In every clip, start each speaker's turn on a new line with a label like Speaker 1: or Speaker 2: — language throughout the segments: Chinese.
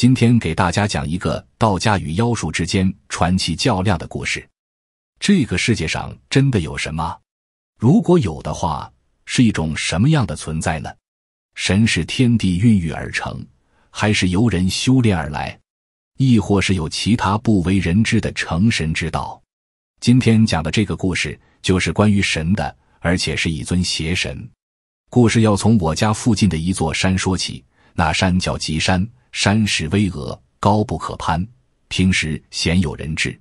Speaker 1: 今天给大家讲一个道家与妖术之间传奇较量的故事。这个世界上真的有什么？如果有的话，是一种什么样的存在呢？神是天地孕育而成，还是由人修炼而来？亦或是有其他不为人知的成神之道？今天讲的这个故事就是关于神的，而且是一尊邪神。故事要从我家附近的一座山说起，那山叫极山。山势巍峨，高不可攀，平时鲜有人至。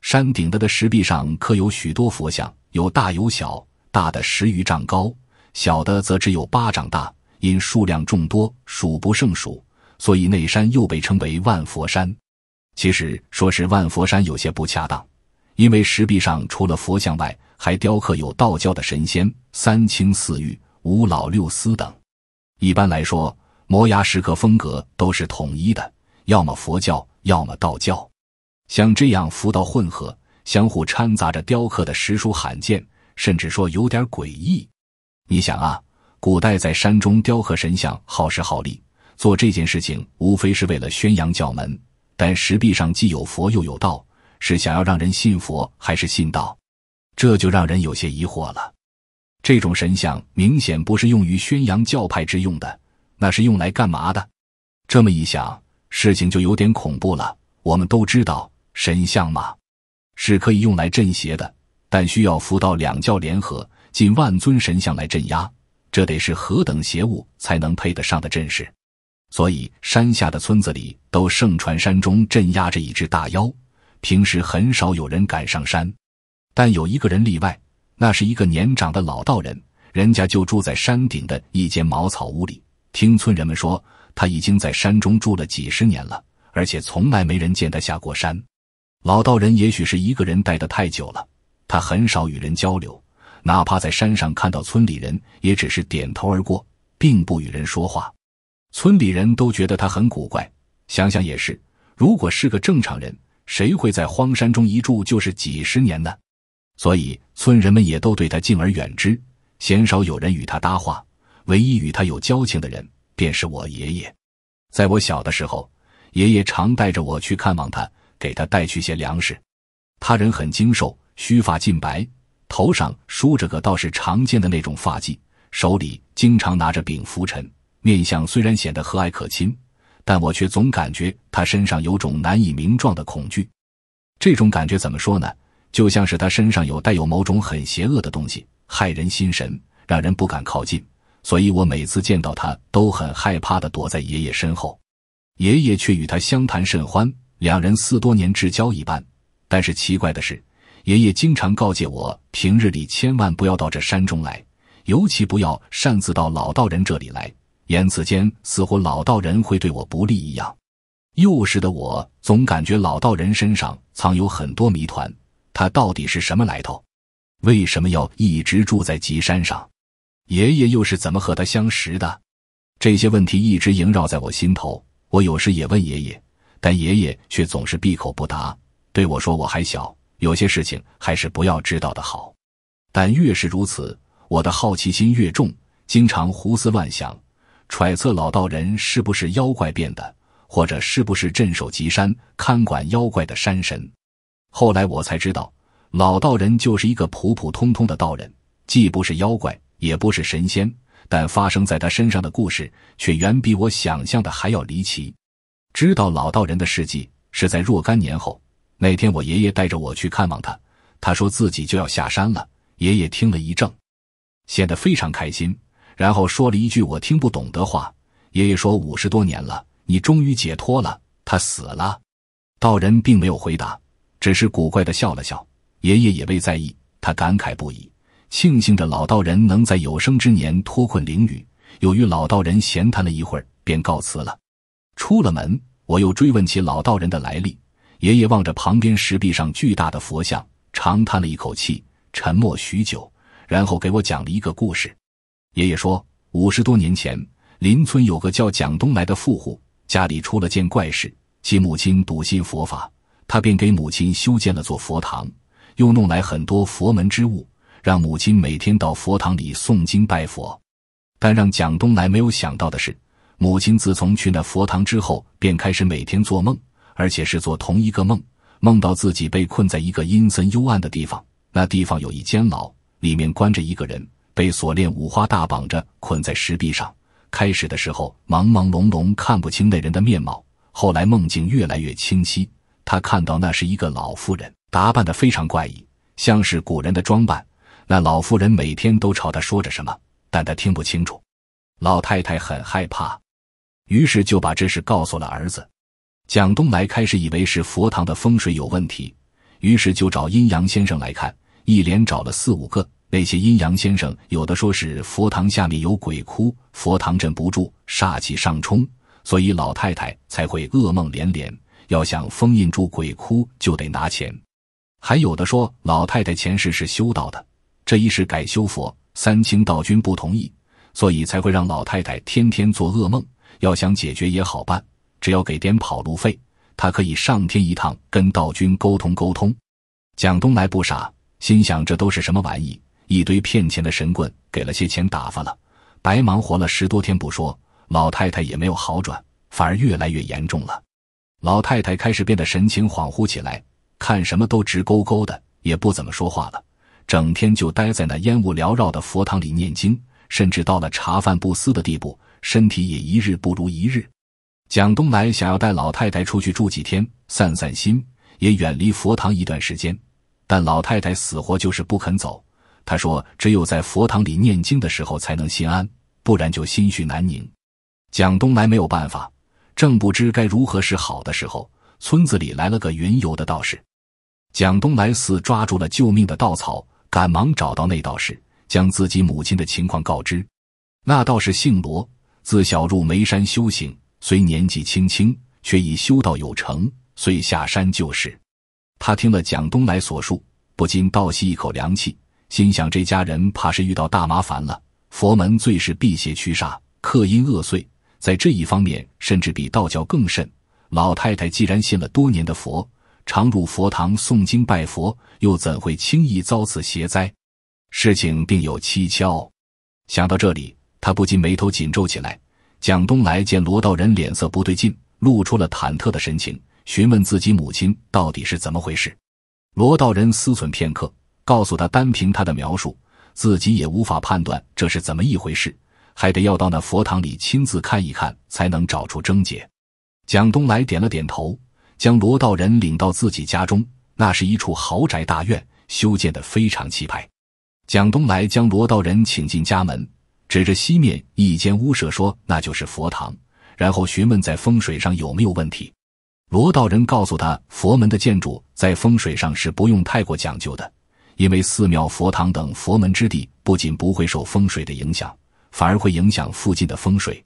Speaker 1: 山顶的的石壁上刻有许多佛像，有大有小，大的十余丈高，小的则只有巴掌大。因数量众多，数不胜数，所以那山又被称为万佛山。其实说是万佛山有些不恰当，因为石壁上除了佛像外，还雕刻有道教的神仙、三清四御、五老六司等。一般来说。摩崖石刻风格都是统一的，要么佛教，要么道教。像这样佛道混合、相互掺杂着雕刻的，实属罕见，甚至说有点诡异。你想啊，古代在山中雕刻神像，耗时耗力，做这件事情无非是为了宣扬教门。但石壁上既有佛又有道，是想要让人信佛还是信道？这就让人有些疑惑了。这种神像明显不是用于宣扬教派之用的。那是用来干嘛的？这么一想，事情就有点恐怖了。我们都知道神像嘛，是可以用来镇邪的，但需要佛道两教联合，近万尊神像来镇压。这得是何等邪物才能配得上的阵势？所以山下的村子里都盛传山中镇压着一只大妖，平时很少有人敢上山。但有一个人例外，那是一个年长的老道人，人家就住在山顶的一间茅草屋里。听村人们说，他已经在山中住了几十年了，而且从来没人见他下过山。老道人也许是一个人待得太久了，他很少与人交流，哪怕在山上看到村里人，也只是点头而过，并不与人说话。村里人都觉得他很古怪。想想也是，如果是个正常人，谁会在荒山中一住就是几十年呢？所以村人们也都对他敬而远之，鲜少有人与他搭话。唯一与他有交情的人，便是我爷爷。在我小的时候，爷爷常带着我去看望他，给他带去些粮食。他人很精瘦，须发尽白，头上梳着个倒是常见的那种发髻，手里经常拿着柄拂尘。面相虽然显得和蔼可亲，但我却总感觉他身上有种难以名状的恐惧。这种感觉怎么说呢？就像是他身上有带有某种很邪恶的东西，害人心神，让人不敢靠近。所以我每次见到他都很害怕的躲在爷爷身后，爷爷却与他相谈甚欢，两人似多年至交一般。但是奇怪的是，爷爷经常告诫我，平日里千万不要到这山中来，尤其不要擅自到老道人这里来。言辞间似乎老道人会对我不利一样。幼时的我总感觉老道人身上藏有很多谜团，他到底是什么来头？为什么要一直住在吉山上？爷爷又是怎么和他相识的？这些问题一直萦绕在我心头。我有时也问爷爷，但爷爷却总是闭口不答，对我说：“我还小，有些事情还是不要知道的好。”但越是如此，我的好奇心越重，经常胡思乱想，揣测老道人是不是妖怪变的，或者是不是镇守吉山、看管妖怪的山神。后来我才知道，老道人就是一个普普通通的道人，既不是妖怪。也不是神仙，但发生在他身上的故事却远比我想象的还要离奇。知道老道人的事迹是在若干年后。那天，我爷爷带着我去看望他，他说自己就要下山了。爷爷听了一怔，显得非常开心，然后说了一句我听不懂的话。爷爷说：“五十多年了，你终于解脱了。”他死了。道人并没有回答，只是古怪的笑了笑。爷爷也未在意，他感慨不已。庆幸着老道人能在有生之年脱困灵雨，又与老道人闲谈了一会儿，便告辞了。出了门，我又追问起老道人的来历。爷爷望着旁边石壁上巨大的佛像，长叹了一口气，沉默许久，然后给我讲了一个故事。爷爷说，五十多年前，邻村有个叫蒋东来的富户，家里出了件怪事。其母亲笃信佛法，他便给母亲修建了座佛堂，又弄来很多佛门之物。让母亲每天到佛堂里诵经拜佛，但让蒋东来没有想到的是，母亲自从去那佛堂之后，便开始每天做梦，而且是做同一个梦：梦到自己被困在一个阴森幽暗的地方，那地方有一间牢，里面关着一个人，被锁链五花大绑着捆在石壁上。开始的时候，朦朦胧胧看不清那人的面貌，后来梦境越来越清晰，他看到那是一个老妇人，打扮得非常怪异，像是古人的装扮。那老妇人每天都朝他说着什么，但他听不清楚。老太太很害怕，于是就把这事告诉了儿子。蒋东来开始以为是佛堂的风水有问题，于是就找阴阳先生来看。一连找了四五个，那些阴阳先生有的说是佛堂下面有鬼窟，佛堂镇不住，煞气上冲，所以老太太才会噩梦连连。要想封印住鬼窟，就得拿钱。还有的说老太太前世是修道的。这一世改修佛，三清道君不同意，所以才会让老太太天天做噩梦。要想解决也好办，只要给点跑路费，她可以上天一趟，跟道君沟通沟通。蒋东来不傻，心想这都是什么玩意？一堆骗钱的神棍，给了些钱打发了，白忙活了十多天不说，老太太也没有好转，反而越来越严重了。老太太开始变得神情恍惚起来，看什么都直勾勾的，也不怎么说话了。整天就待在那烟雾缭绕的佛堂里念经，甚至到了茶饭不思的地步，身体也一日不如一日。蒋东来想要带老太太出去住几天，散散心，也远离佛堂一段时间，但老太太死活就是不肯走。他说：“只有在佛堂里念经的时候才能心安，不然就心绪难宁。”蒋东来没有办法，正不知该如何是好的时候，村子里来了个云游的道士，蒋东来似抓住了救命的稻草。赶忙找到那道士，将自己母亲的情况告知。那道士姓罗，自小入眉山修行，虽年纪轻轻，却已修道有成，遂下山救世。他听了蒋东来所述，不禁倒吸一口凉气，心想这家人怕是遇到大麻烦了。佛门最是辟邪驱煞，克阴恶祟，在这一方面甚至比道教更甚。老太太既然信了多年的佛。常入佛堂诵经拜佛，又怎会轻易遭此邪灾？事情定有蹊跷。想到这里，他不禁眉头紧皱起来。蒋东来见罗道人脸色不对劲，露出了忐忑的神情，询问自己母亲到底是怎么回事。罗道人思忖片刻，告诉他，单凭他的描述，自己也无法判断这是怎么一回事，还得要到那佛堂里亲自看一看，才能找出症结。蒋东来点了点头。将罗道人领到自己家中，那是一处豪宅大院，修建得非常气派。蒋东来将罗道人请进家门，指着西面一间屋舍说：“那就是佛堂。”然后询问在风水上有没有问题。罗道人告诉他，佛门的建筑在风水上是不用太过讲究的，因为寺庙、佛堂等佛门之地不仅不会受风水的影响，反而会影响附近的风水，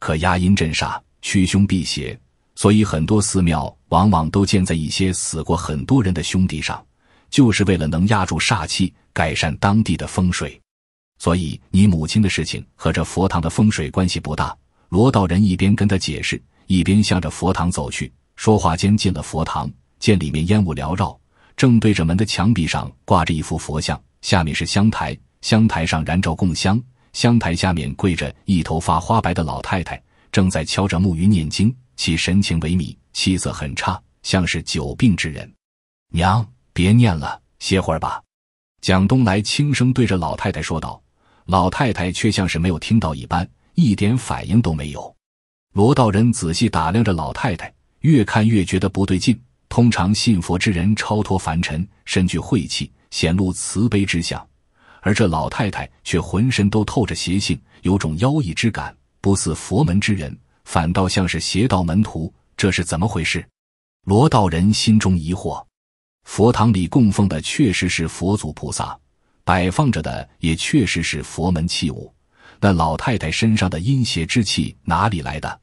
Speaker 1: 可压阴镇煞、驱凶辟邪。所以，很多寺庙往往都建在一些死过很多人的兄弟上，就是为了能压住煞气，改善当地的风水。所以，你母亲的事情和这佛堂的风水关系不大。罗道人一边跟他解释，一边向着佛堂走去。说话间，进了佛堂，见里面烟雾缭绕，正对着门的墙壁上挂着一幅佛像，下面是香台，香台上燃着供香，香台下面跪着一头发花白的老太太，正在敲着木鱼念经。其神情萎靡，气色很差，像是久病之人。娘，别念了，歇会儿吧。蒋东来轻声对着老太太说道。老太太却像是没有听到一般，一点反应都没有。罗道人仔细打量着老太太，越看越觉得不对劲。通常信佛之人超脱凡尘，身具晦气，显露慈悲之相，而这老太太却浑身都透着邪性，有种妖异之感，不似佛门之人。反倒像是邪道门徒，这是怎么回事？罗道人心中疑惑。佛堂里供奉的确实是佛祖菩萨，摆放着的也确实是佛门器物，那老太太身上的阴邪之气哪里来的？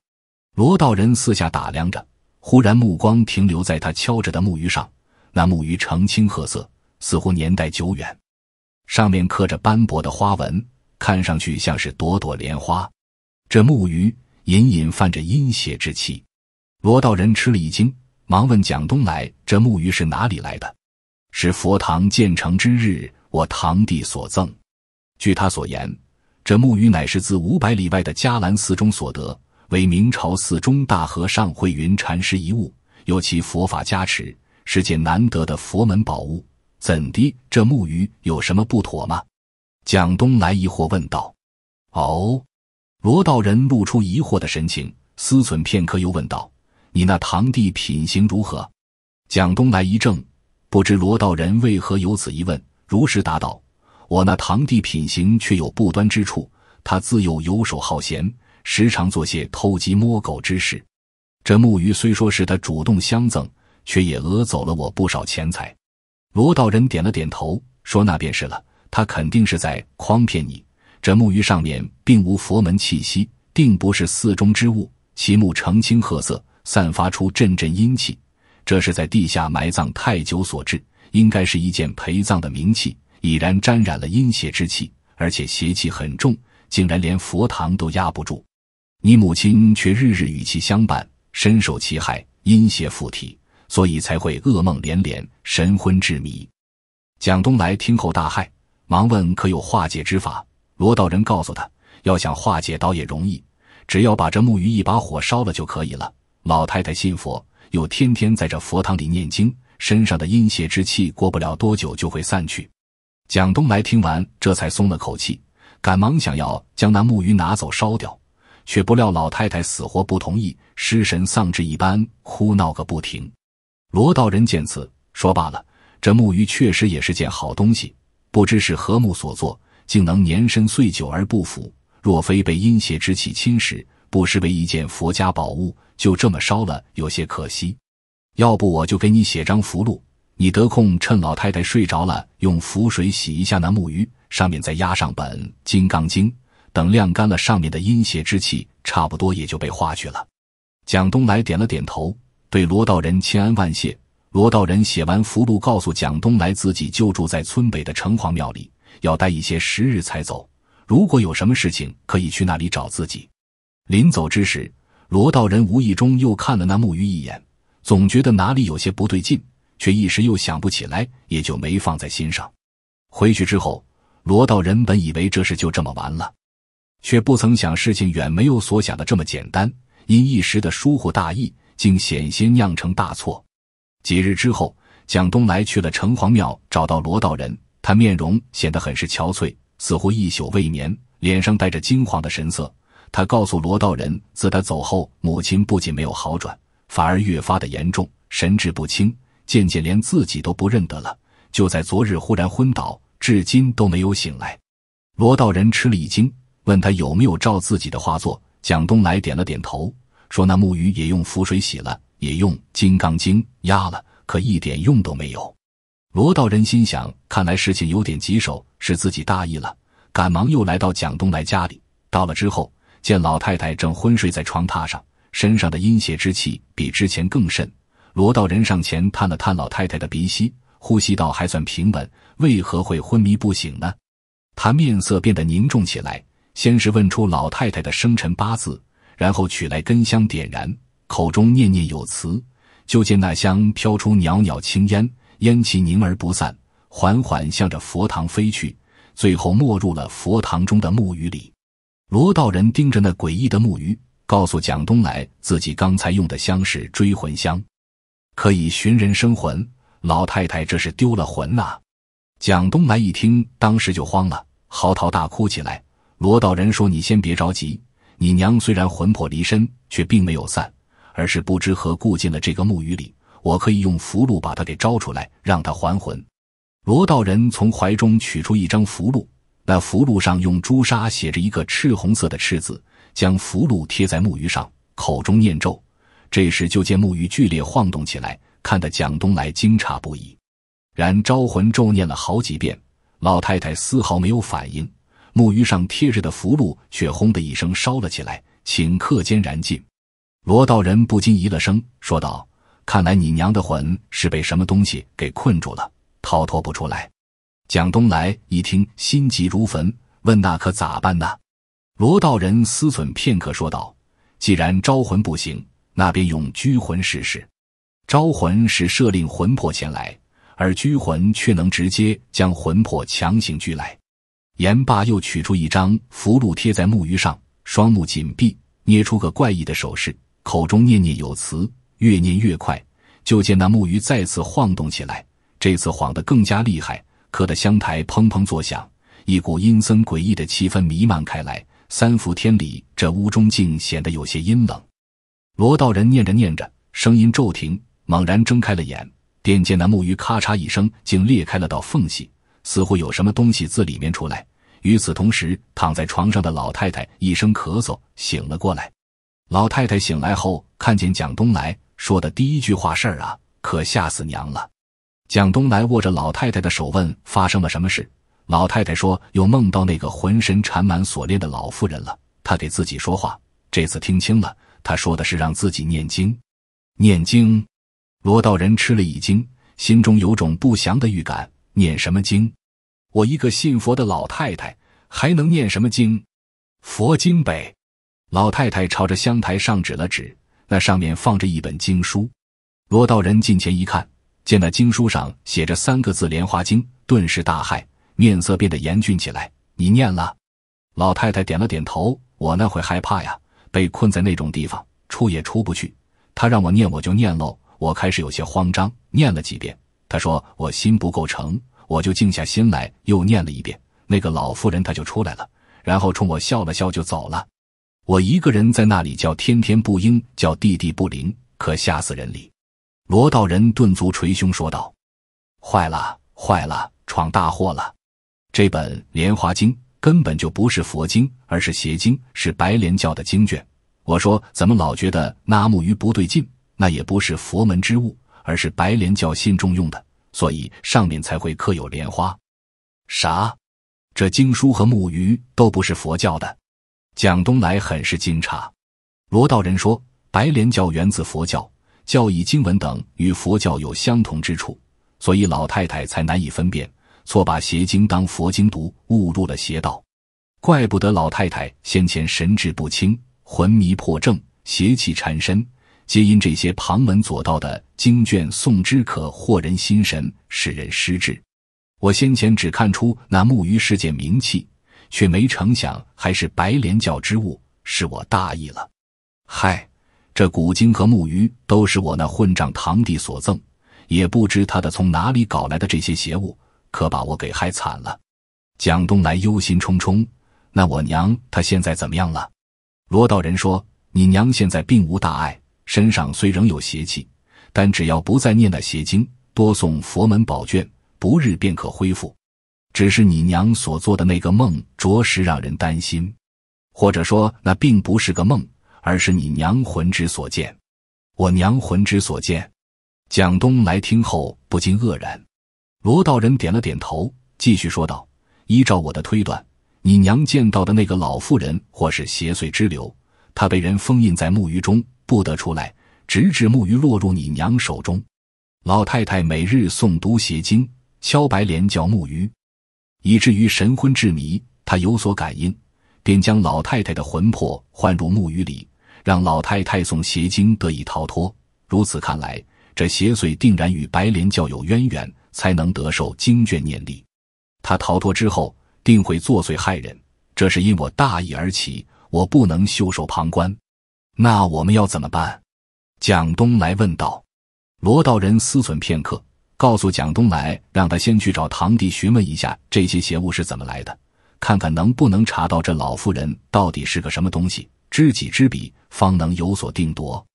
Speaker 1: 罗道人四下打量着，忽然目光停留在他敲着的木鱼上。那木鱼呈青褐色，似乎年代久远，上面刻着斑驳的花纹，看上去像是朵朵莲花。这木鱼。隐隐泛着阴邪之气，罗道人吃了一惊，忙问蒋东来：“这木鱼是哪里来的？”“是佛堂建成之日，我堂弟所赠。”据他所言，这木鱼乃是自五百里外的迦兰寺中所得，为明朝寺中大和尚慧云禅师遗物，由其佛法加持，是件难得的佛门宝物。怎的，这木鱼有什么不妥吗？”蒋东来疑惑问道。“哦。”罗道人露出疑惑的神情，思忖片刻，又问道：“你那堂弟品行如何？”蒋东来一怔，不知罗道人为何有此一问，如实答道：“我那堂弟品行却有不端之处，他自幼游手好闲，时常做些偷鸡摸狗之事。这木鱼虽说是他主动相赠，却也讹走了我不少钱财。”罗道人点了点头，说：“那便是了，他肯定是在诓骗你。”这木鱼上面并无佛门气息，定不是寺中之物。其木呈青褐色，散发出阵阵阴气，这是在地下埋葬太久所致。应该是一件陪葬的冥器，已然沾染了阴邪之气，而且邪气很重，竟然连佛堂都压不住。你母亲却日日与其相伴，深受其害，阴邪附体，所以才会噩梦连连，神昏致迷。蒋东来听后大骇，忙问可有化解之法。罗道人告诉他：“要想化解，倒也容易，只要把这木鱼一把火烧了就可以了。”老太太信佛，又天天在这佛堂里念经，身上的阴邪之气过不了多久就会散去。蒋东来听完，这才松了口气，赶忙想要将那木鱼拿走烧掉，却不料老太太死活不同意，失神丧志一般哭闹个不停。罗道人见此，说罢了：“这木鱼确实也是件好东西，不知是何木所做。”竟能年深岁久而不腐，若非被阴邪之气侵蚀，不失为一件佛家宝物。就这么烧了，有些可惜。要不我就给你写张符箓，你得空趁老太太睡着了，用符水洗一下那木鱼，上面再压上本《金刚经》，等晾干了，上面的阴邪之气差不多也就被化去了。蒋东来点了点头，对罗道人千恩万谢。罗道人写完符箓，告诉蒋东来自己就住在村北的城隍庙里。要待一些时日才走。如果有什么事情，可以去那里找自己。临走之时，罗道人无意中又看了那木鱼一眼，总觉得哪里有些不对劲，却一时又想不起来，也就没放在心上。回去之后，罗道人本以为这事就这么完了，却不曾想事情远没有所想的这么简单。因一时的疏忽大意，竟险些酿成大错。几日之后，蒋东来去了城隍庙，找到罗道人。他面容显得很是憔悴，似乎一宿未眠，脸上带着惊惶的神色。他告诉罗道人，自他走后，母亲不仅没有好转，反而越发的严重，神志不清，渐渐连自己都不认得了。就在昨日忽然昏倒，至今都没有醒来。罗道人吃了一惊，问他有没有照自己的画做。蒋东来点了点头，说那木鱼也用符水洗了，也用金刚经压了，可一点用都没有。罗道人心想，看来事情有点棘手，是自己大意了。赶忙又来到蒋东来家里。到了之后，见老太太正昏睡在床榻上，身上的阴邪之气比之前更甚。罗道人上前探了探老太太的鼻息，呼吸道还算平稳，为何会昏迷不醒呢？他面色变得凝重起来，先是问出老太太的生辰八字，然后取来根香点燃，口中念念有词，就见那香飘出袅袅青烟。烟气凝而不散，缓缓向着佛堂飞去，最后没入了佛堂中的木鱼里。罗道人盯着那诡异的木鱼，告诉蒋东来自己刚才用的香是追魂香，可以寻人生魂。老太太这是丢了魂呐！蒋东来一听，当时就慌了，嚎啕大哭起来。罗道人说：“你先别着急，你娘虽然魂魄离身，却并没有散，而是不知何故进了这个木鱼里。”我可以用符箓把他给招出来，让他还魂。罗道人从怀中取出一张符箓，那符箓上用朱砂写着一个赤红色的“赤”字，将符箓贴在木鱼上，口中念咒。这时就见木鱼剧烈晃动起来，看得蒋东来惊诧不已。然招魂咒念了好几遍，老太太丝毫没有反应，木鱼上贴着的符箓却“轰”的一声烧了起来，顷刻间燃尽。罗道人不禁疑了声，说道。看来你娘的魂是被什么东西给困住了，逃脱不出来。蒋东来一听，心急如焚，问：“那可咋办呢？”罗道人思忖片刻，说道：“既然招魂不行，那便用拘魂试试。招魂是设令魂魄前来，而拘魂却能直接将魂魄强行拘来。”言罢，又取出一张符箓贴在木鱼上，双目紧闭，捏出个怪异的手势，口中念念有词。越念越快，就见那木鱼再次晃动起来，这次晃得更加厉害，磕得香台砰砰作响，一股阴森诡异的气氛弥漫开来。三伏天里，这屋中竟显得有些阴冷。罗道人念着念着，声音骤停，猛然睁开了眼，便见那木鱼咔嚓一声，竟裂开了道缝隙，似乎有什么东西自里面出来。与此同时，躺在床上的老太太一声咳嗽，醒了过来。老太太醒来后，看见蒋东来。说的第一句话事儿啊，可吓死娘了！蒋东来握着老太太的手问：“发生了什么事？”老太太说：“又梦到那个浑身缠满锁链的老妇人了。她给自己说话，这次听清了，她说的是让自己念经。念经！”罗道人吃了一惊，心中有种不祥的预感。念什么经？我一个信佛的老太太还能念什么经？佛经呗！老太太朝着香台上指了指。那上面放着一本经书，罗道人近前一看，见那经书上写着三个字“莲花经”，顿时大骇，面色变得严峻起来。你念了？老太太点了点头。我那会害怕呀，被困在那种地方，出也出不去。他让我念，我就念喽。我开始有些慌张，念了几遍。他说我心不够诚，我就静下心来又念了一遍。那个老妇人她就出来了，然后冲我笑了笑就走了。我一个人在那里叫天天不应，叫地地不灵，可吓死人哩！罗道人顿足捶胸说道：“坏了，坏了，闯大祸了！这本《莲花经》根本就不是佛经，而是邪经，是白莲教的经卷。我说怎么老觉得那木鱼不对劲？那也不是佛门之物，而是白莲教信众用的，所以上面才会刻有莲花。啥？这经书和木鱼都不是佛教的。”蒋东来很是惊诧，罗道人说：“白莲教源自佛教，教义经文等与佛教有相同之处，所以老太太才难以分辨，错把邪经当佛经读，误入了邪道。怪不得老太太先前神志不清，魂迷魄正，邪气缠身，皆因这些旁门左道的经卷诵之，可惑人心神，使人失智。我先前只看出那木鱼是件名器。”却没成想，还是白莲教之物，是我大意了。嗨，这古经和木鱼都是我那混账堂弟所赠，也不知他的从哪里搞来的这些邪物，可把我给害惨了。蒋东来忧心忡忡。那我娘她现在怎么样了？罗道人说：“你娘现在并无大碍，身上虽仍有邪气，但只要不再念那邪经，多诵佛门宝卷，不日便可恢复。”只是你娘所做的那个梦，着实让人担心，或者说那并不是个梦，而是你娘魂之所见。我娘魂之所见。蒋东来听后不禁愕然。罗道人点了点头，继续说道：“依照我的推断，你娘见到的那个老妇人，或是邪祟之流，她被人封印在木鱼中，不得出来，直至木鱼落入你娘手中。老太太每日诵读邪经，敲白莲教木鱼。”以至于神昏之迷，他有所感应，便将老太太的魂魄唤入木鱼里，让老太太送邪经得以逃脱。如此看来，这邪祟定然与白莲教有渊源，才能得受经卷念力。他逃脱之后，定会作祟害人。这是因我大义而起，我不能袖手旁观。那我们要怎么办？蒋东来问道。罗道人思忖片刻。告诉蒋东来，让他先去找堂弟询问一下这些邪物是怎么来的，看看能不能查到这老妇人到底是个什么东西。知己知彼，方能有所定夺。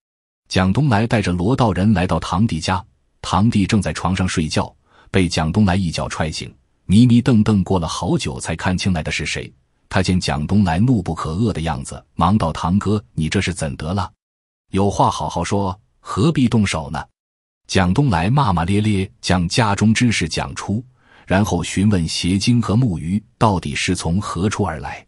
Speaker 1: 蒋东来带着罗道人来到堂弟家，堂弟正在床上睡觉，被蒋东来一脚踹醒，迷迷瞪瞪过了好久才看清来的是谁。他见蒋东来怒不可遏的样子，忙道：“堂哥，你这是怎得了？有话好好说，何必动手呢？”蒋东来骂骂咧咧，将家中之事讲出，然后询问邪精和木鱼到底是从何处而来。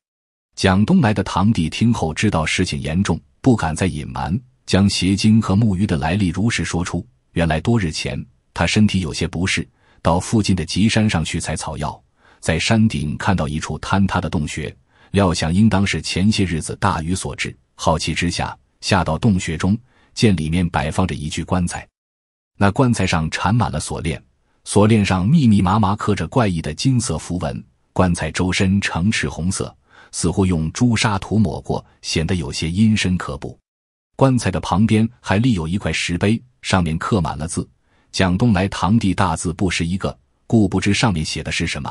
Speaker 1: 蒋东来的堂弟听后，知道事情严重，不敢再隐瞒，将邪精和木鱼的来历如实说出。原来多日前，他身体有些不适，到附近的吉山上去采草药，在山顶看到一处坍塌的洞穴，料想应当是前些日子大雨所致。好奇之下，下到洞穴中，见里面摆放着一具棺材。那棺材上缠满了锁链，锁链上密密麻麻刻着怪异的金色符文。棺材周身呈赤红色，似乎用朱砂涂抹过，显得有些阴深可怖。棺材的旁边还立有一块石碑，上面刻满了字。蒋东来堂弟大字不识一个，故不知上面写的是什么。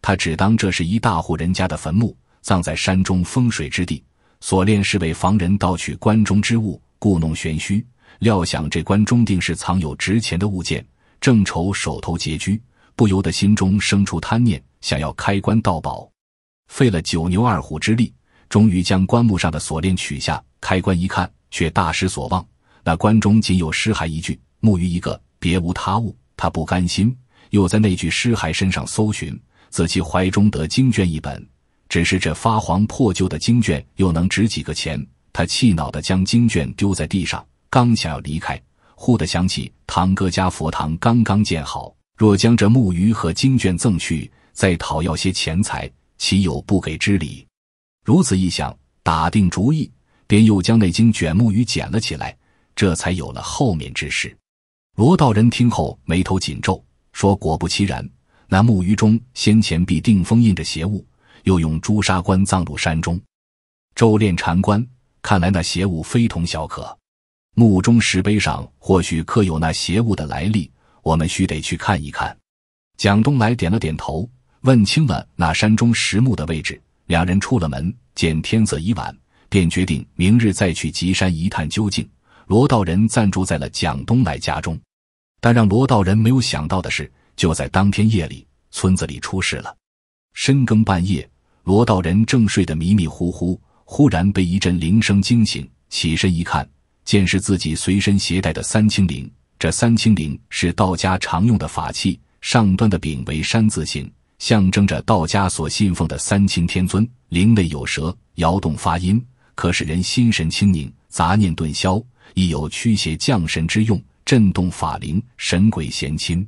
Speaker 1: 他只当这是一大户人家的坟墓，葬在山中风水之地。锁链是为防人盗取棺中之物，故弄玄虚。料想这棺中定是藏有值钱的物件，正愁手头拮据，不由得心中生出贪念，想要开棺盗宝。费了九牛二虎之力，终于将棺木上的锁链取下，开棺一看，却大失所望。那棺中仅有尸骸一具，木鱼一个，别无他物。他不甘心，又在那具尸骸身上搜寻，自其怀中得经卷一本。只是这发黄破旧的经卷，又能值几个钱？他气恼地将经卷丢在地上。刚想要离开，忽的想起堂哥家佛堂刚刚建好，若将这木鱼和经卷赠去，再讨要些钱财，岂有不给之理？如此一想，打定主意，便又将那经卷木鱼捡了起来，这才有了后面之事。罗道人听后，眉头紧皱，说：“果不其然，那木鱼中先前必定封印着邪物，又用朱砂棺葬入山中，周炼禅官看来那邪物非同小可。”墓中石碑上或许刻有那邪物的来历，我们须得去看一看。蒋东来点了点头，问清了那山中石墓的位置，两人出了门，见天色已晚，便决定明日再去吉山一探究竟。罗道人暂住在了蒋东来家中，但让罗道人没有想到的是，就在当天夜里，村子里出事了。深更半夜，罗道人正睡得迷迷糊糊，忽然被一阵铃声惊醒，起身一看。见是自己随身携带的三清铃，这三清铃是道家常用的法器，上端的柄为山字形，象征着道家所信奉的三清天尊。铃内有蛇，摇动发音，可使人心神清宁，杂念顿消，亦有驱邪降神之用，震动法灵，神鬼贤亲。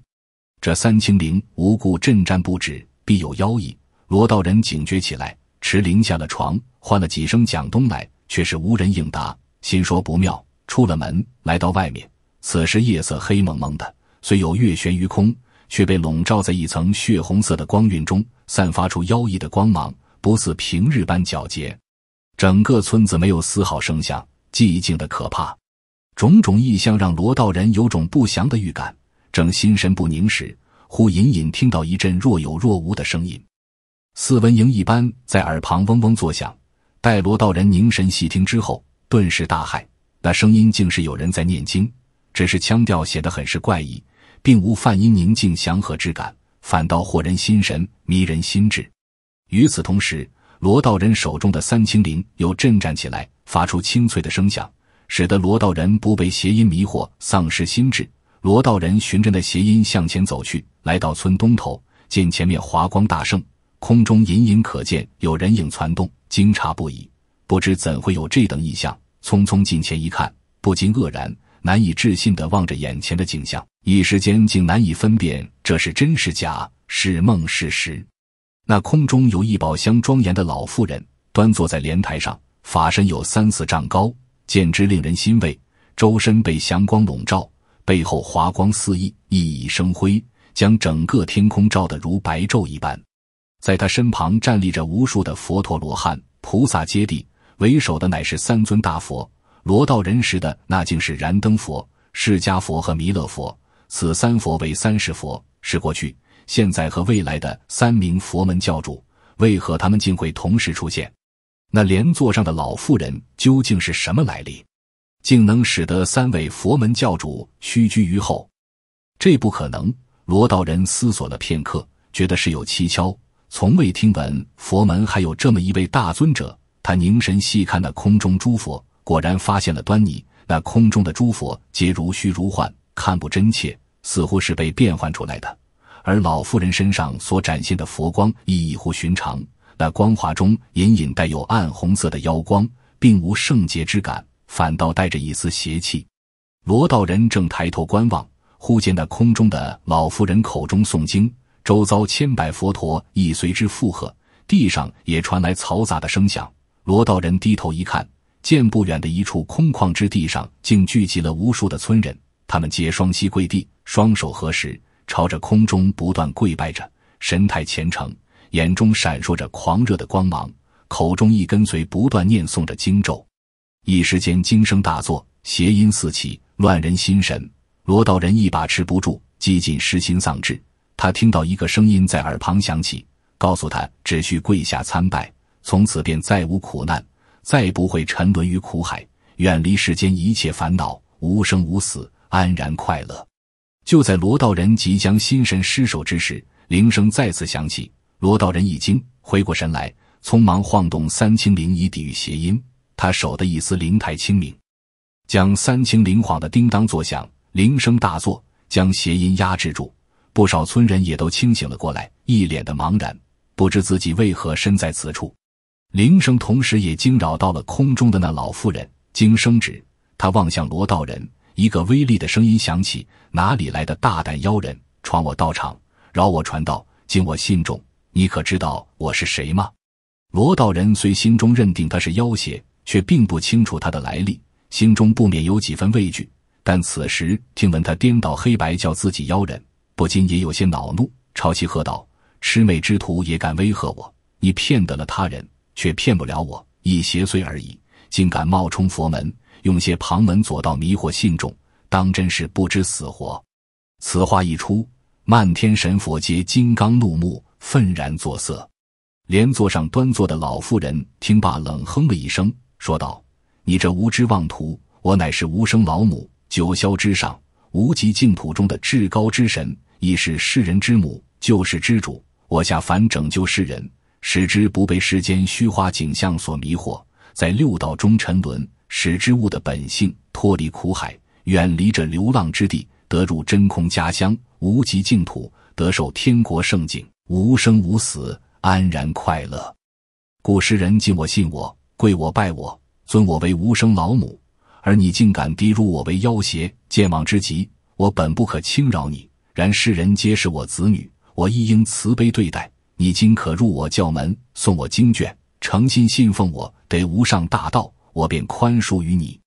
Speaker 1: 这三清铃无故震颤不止，必有妖异。罗道人警觉起来，持铃下了床，唤了几声蒋东来，却是无人应答。心说不妙，出了门，来到外面。此时夜色黑蒙蒙的，虽有月悬于空，却被笼罩在一层血红色的光晕中，散发出妖异的光芒，不似平日般皎洁。整个村子没有丝毫声响，寂静的可怕。种种异象让罗道人有种不祥的预感。正心神不宁时，忽隐隐听到一阵若有若无的声音，似蚊蝇一般在耳旁嗡嗡作响。待罗道人凝神细听之后，顿时大骇，那声音竟是有人在念经，只是腔调显得很是怪异，并无梵音宁静祥和之感，反倒惑人心神，迷人心智。与此同时，罗道人手中的三清铃又震颤起来，发出清脆的声响，使得罗道人不被邪音迷惑，丧失心智。罗道人循着那邪音向前走去，来到村东头，见前面华光大盛，空中隐隐可见有人影攒动，惊诧不已。不知怎会有这等异象，匆匆近前一看，不禁愕然，难以置信地望着眼前的景象，一时间竟难以分辨这是真是假，是梦是实。那空中有一宝箱庄严的老妇人，端坐在莲台上，法身有三四丈高，简直令人欣慰。周身被祥光笼罩，背后华光四溢，熠熠生辉，将整个天空照得如白昼一般。在他身旁站立着无数的佛陀、罗汉、菩萨、揭地。为首的乃是三尊大佛，罗道人识的那竟是燃灯佛、释迦佛和弥勒佛。此三佛为三世佛，是过去、现在和未来的三名佛门教主。为何他们竟会同时出现？那莲座上的老妇人究竟是什么来历？竟能使得三位佛门教主屈居于后？这不可能！罗道人思索了片刻，觉得是有蹊跷。从未听闻佛门还有这么一位大尊者。他凝神细看那空中诸佛，果然发现了端倪。那空中的诸佛皆如虚如幻，看不真切，似乎是被变幻出来的。而老妇人身上所展现的佛光亦异乎寻常，那光华中隐隐带有暗红色的妖光，并无圣洁之感，反倒带着一丝邪气。罗道人正抬头观望，忽见那空中的老妇人口中诵经，周遭千百佛陀亦随之附和，地上也传来嘈杂的声响。罗道人低头一看，见不远的一处空旷之地上，竟聚集了无数的村人。他们皆双膝跪地，双手合十，朝着空中不断跪拜着，神态虔诚，眼中闪烁着狂热的光芒，口中一跟随不断念诵着经咒。一时间，经声大作，邪音四起，乱人心神。罗道人一把持不住，几近失心丧志。他听到一个声音在耳旁响起，告诉他只需跪下参拜。从此便再无苦难，再不会沉沦于苦海，远离世间一切烦恼，无生无死，安然快乐。就在罗道人即将心神失守之时，铃声再次响起。罗道人一惊，回过神来，匆忙晃动三清铃以抵御邪音。他手的一丝灵台清明，将三清铃晃得叮当作响，铃声大作，将邪音压制住。不少村人也都清醒了过来，一脸的茫然，不知自己为何身在此处。铃声同时也惊扰到了空中的那老妇人，惊声止。他望向罗道人，一个威厉的声音响起：“哪里来的大胆妖人，闯我道场，扰我传道，惊我信众？你可知道我是谁吗？”罗道人虽心中认定他是妖邪，却并不清楚他的来历，心中不免有几分畏惧。但此时听闻他颠倒黑白，叫自己妖人，不禁也有些恼怒，朝其喝道：“魑魅之徒也敢威吓我？你骗得了他人？”却骗不了我，一邪祟而已，竟敢冒充佛门，用些旁门左道迷惑信众，当真是不知死活！此话一出，漫天神佛皆金刚怒目，愤然作色。连座上端坐的老妇人听罢，冷哼了一声，说道：“你这无知妄徒，我乃是无生老母，九霄之上，无极净土中的至高之神，亦是世人之母，救世之主。我下凡拯救世人。”使之不被世间虚化景象所迷惑，在六道中沉沦；使之物的本性脱离苦海，远离这流浪之地，得入真空家乡无极净土，得受天国圣境，无生无死，安然快乐。古时人敬我信我跪我拜我，尊我为无生老母，而你竟敢低入我为妖邪，见往之极，我本不可轻饶你。然世人皆是我子女，我亦应慈悲对待。你今可入我教门，送我经卷，诚心信奉我得无上大道，我便宽恕于你。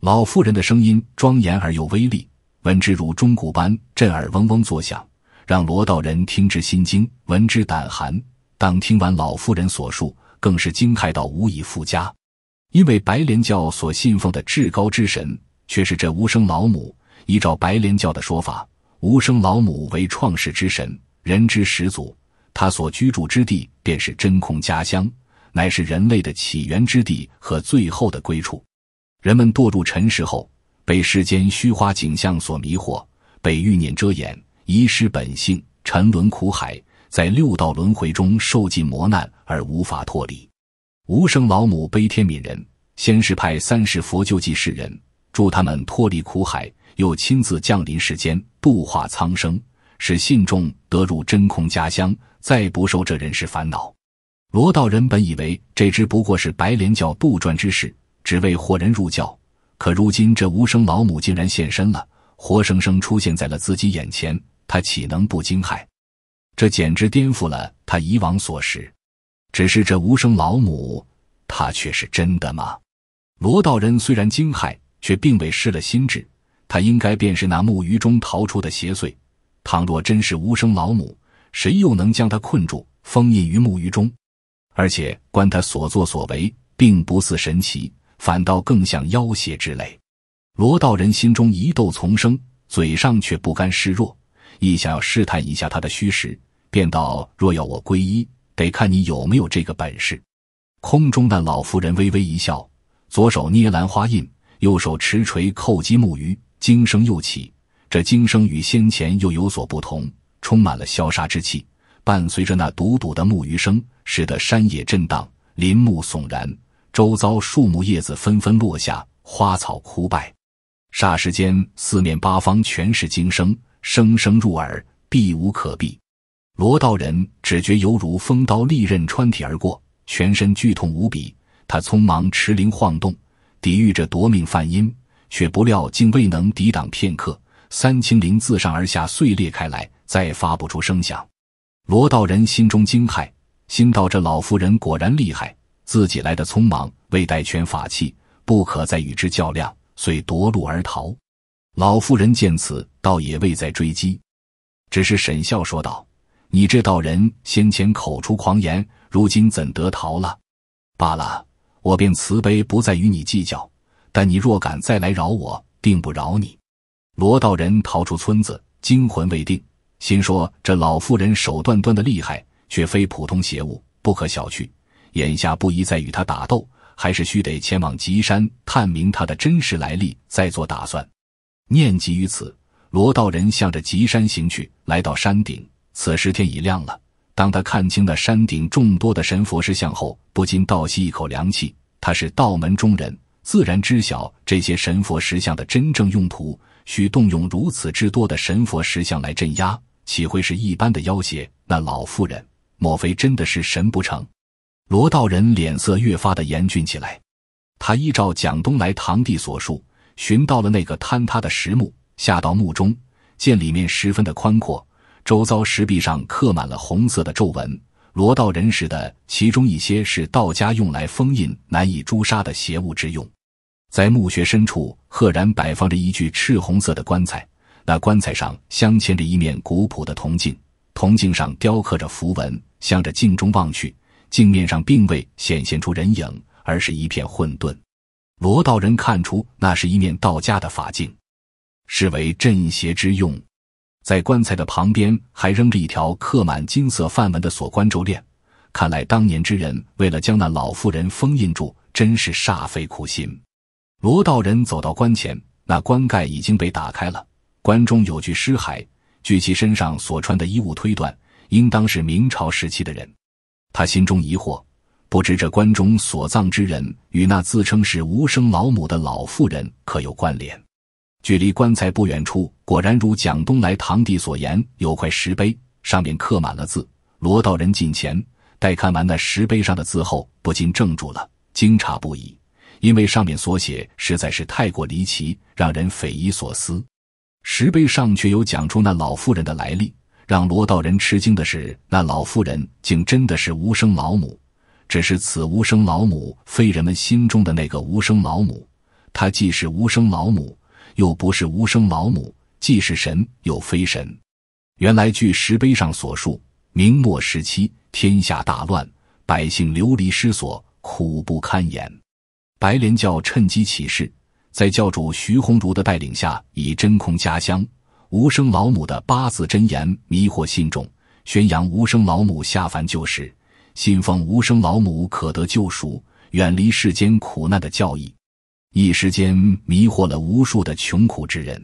Speaker 1: 老妇人的声音庄严而又威力，闻之如钟鼓般震耳嗡嗡作响，让罗道人听之心惊，闻之胆寒。当听完老妇人所述，更是惊骇到无以复加，因为白莲教所信奉的至高之神，却是这无声老母。依照白莲教的说法，无声老母为创世之神，人之始祖。他所居住之地便是真空家乡，乃是人类的起源之地和最后的归处。人们堕入尘世后，被世间虚花景象所迷惑，被欲念遮掩，遗失本性，沉沦苦海，在六道轮回中受尽磨难而无法脱离。无声老母悲天悯人，先是派三世佛救济世人，助他们脱离苦海，又亲自降临世间，度化苍生，使信众得入真空家乡。再不受这人世烦恼，罗道人本以为这只不过是白莲教杜撰之事，只为惑人入教。可如今这无声老母竟然现身了，活生生出现在了自己眼前，他岂能不惊骇？这简直颠覆了他以往所识。只是这无声老母，他却是真的吗？罗道人虽然惊骇，却并未失了心智。他应该便是那木鱼中逃出的邪祟。倘若真是无声老母，谁又能将他困住、封印于木鱼中？而且观他所作所为，并不似神奇，反倒更像妖邪之类。罗道人心中疑窦丛生，嘴上却不甘示弱，意想要试探一下他的虚实，便道：“若要我皈依，得看你有没有这个本事。”空中的老妇人微微一笑，左手捏兰花印，右手持锤叩击木鱼，惊声又起。这惊声与先前又有所不同。充满了萧杀之气，伴随着那笃笃的木鱼声，使得山野震荡，林木悚然，周遭树木叶子纷纷落下，花草枯败。霎时间，四面八方全是惊声，声声入耳，避无可避。罗道人只觉犹如风刀利刃穿体而过，全身剧痛无比。他匆忙持铃晃动，抵御着夺命梵音，却不料竟未能抵挡片刻，三清铃自上而下碎裂开来。再发不出声响，罗道人心中惊骇，心道：“这老妇人果然厉害，自己来的匆忙，未带全法器，不可再与之较量。”遂夺路而逃。老妇人见此，倒也未再追击，只是沈笑说道：“你这道人先前口出狂言，如今怎得逃了？罢了，我便慈悲，不再与你计较。但你若敢再来扰我，定不饶你。”罗道人逃出村子，惊魂未定。心说：“这老妇人手段端的厉害，却非普通邪物，不可小觑。眼下不宜再与她打斗，还是须得前往吉山，探明她的真实来历，再做打算。”念及于此，罗道人向着吉山行去。来到山顶，此时天已亮了。当他看清了山顶众多的神佛石像后，不禁倒吸一口凉气。他是道门中人，自然知晓这些神佛石像的真正用途，需动用如此之多的神佛石像来镇压。岂会是一般的妖邪？那老妇人，莫非真的是神不成？罗道人脸色越发的严峻起来。他依照蒋东来堂弟所述，寻到了那个坍塌的石墓，下到墓中，见里面十分的宽阔，周遭石壁上刻满了红色的皱纹。罗道人识得，其中一些是道家用来封印难以诛杀的邪物之用。在墓穴深处，赫然摆放着一具赤红色的棺材。那棺材上镶嵌着一面古朴的铜镜，铜镜上雕刻着符文。向着镜中望去，镜面上并未显现出人影，而是一片混沌。罗道人看出，那是一面道家的法镜，是为镇邪之用。在棺材的旁边还扔着一条刻满金色梵文的锁棺咒链，看来当年之人为了将那老妇人封印住，真是煞费苦心。罗道人走到棺前，那棺盖已经被打开了。棺中有具尸骸，据其身上所穿的衣物推断，应当是明朝时期的人。他心中疑惑，不知这棺中所葬之人与那自称是无生老母的老妇人可有关联。距离棺材不远处，果然如蒋东来堂弟所言，有块石碑，上面刻满了字。罗道人近前，待看完那石碑上的字后，不禁怔住了，惊诧不已，因为上面所写实在是太过离奇，让人匪夷所思。石碑上却有讲出那老妇人的来历。让罗道人吃惊的是，那老妇人竟真的是无声老母。只是此无声老母非人们心中的那个无声老母，她既是无声老母，又不是无声老母，既是神又非神。原来，据石碑上所述，明末时期天下大乱，百姓流离失所，苦不堪言。白莲教趁机起事。在教主徐鸿儒的带领下，以“真空家乡，无声老母”的八字真言迷惑信众，宣扬“无声老母下凡救世，信奉无声老母可得救赎，远离世间苦难”的教义，一时间迷惑了无数的穷苦之人。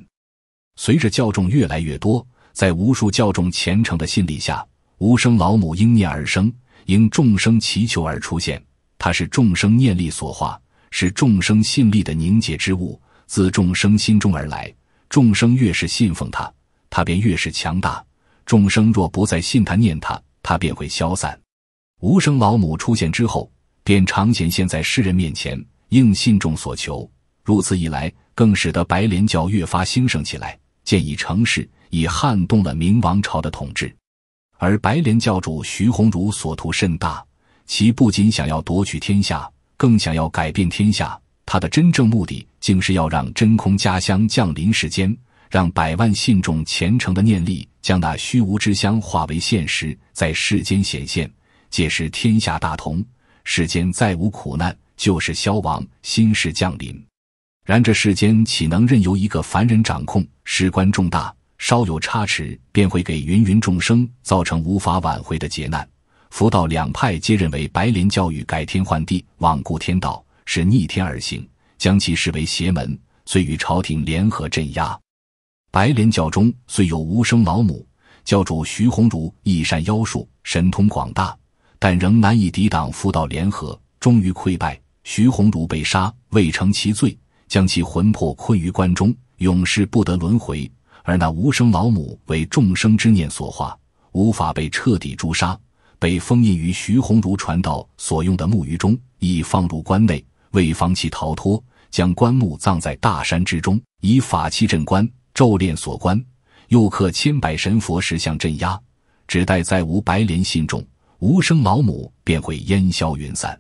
Speaker 1: 随着教众越来越多，在无数教众虔诚的信力下，无声老母应念而生，因众生祈求而出现，它是众生念力所化。是众生信力的凝结之物，自众生心中而来。众生越是信奉他，他便越是强大。众生若不再信他、念他，他便会消散。无声老母出现之后，便常显现在世人面前，应信众所求。如此一来，更使得白莲教越发兴盛起来，渐已成势，已撼动了明王朝的统治。而白莲教主徐鸿儒所图甚大，其不仅想要夺取天下。更想要改变天下，他的真正目的竟是要让真空家乡降临世间，让百万信众虔诚的念力将那虚无之乡化为现实，在世间显现。届时天下大同，世间再无苦难，就是消亡新世降临。然这世间岂能任由一个凡人掌控？事关重大，稍有差池，便会给芸芸众生造成无法挽回的劫难。佛道两派皆认为白莲教育改天换地，罔顾天道，是逆天而行，将其视为邪门，遂与朝廷联合镇压。白莲教中虽有无生老母教主徐鸿儒，亦善妖术，神通广大，但仍难以抵挡佛道联合，终于溃败。徐鸿儒被杀，未成其罪，将其魂魄困于关中，永世不得轮回；而那无生老母为众生之念所化，无法被彻底诛杀。被封印于徐鸿儒传道所用的木鱼中，亦放入棺内，为防其逃脱，将棺木葬在大山之中，以法器镇棺，咒炼锁棺，又刻千百神佛石像镇压，只待再无白莲信众，无声老母便会烟消云散。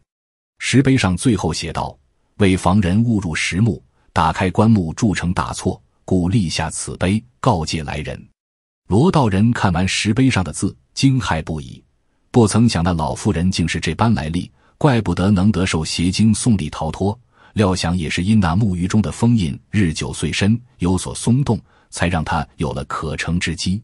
Speaker 1: 石碑上最后写道：“为防人误入石墓，打开棺木铸成大错，故立下此碑，告诫来人。”罗道人看完石碑上的字，惊骇不已。不曾想那老妇人竟是这般来历，怪不得能得受邪经送礼逃脱。料想也是因那木鱼中的封印日久岁深有所松动，才让她有了可乘之机。